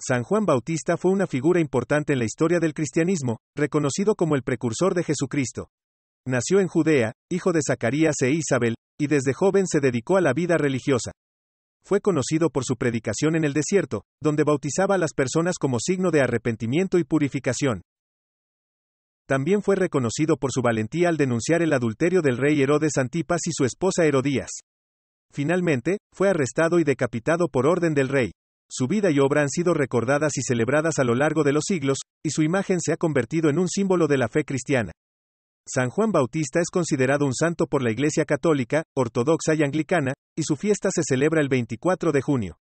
San Juan Bautista fue una figura importante en la historia del cristianismo, reconocido como el precursor de Jesucristo. Nació en Judea, hijo de Zacarías e Isabel, y desde joven se dedicó a la vida religiosa. Fue conocido por su predicación en el desierto, donde bautizaba a las personas como signo de arrepentimiento y purificación. También fue reconocido por su valentía al denunciar el adulterio del rey Herodes Antipas y su esposa Herodías. Finalmente, fue arrestado y decapitado por orden del rey. Su vida y obra han sido recordadas y celebradas a lo largo de los siglos, y su imagen se ha convertido en un símbolo de la fe cristiana. San Juan Bautista es considerado un santo por la Iglesia Católica, Ortodoxa y Anglicana, y su fiesta se celebra el 24 de junio.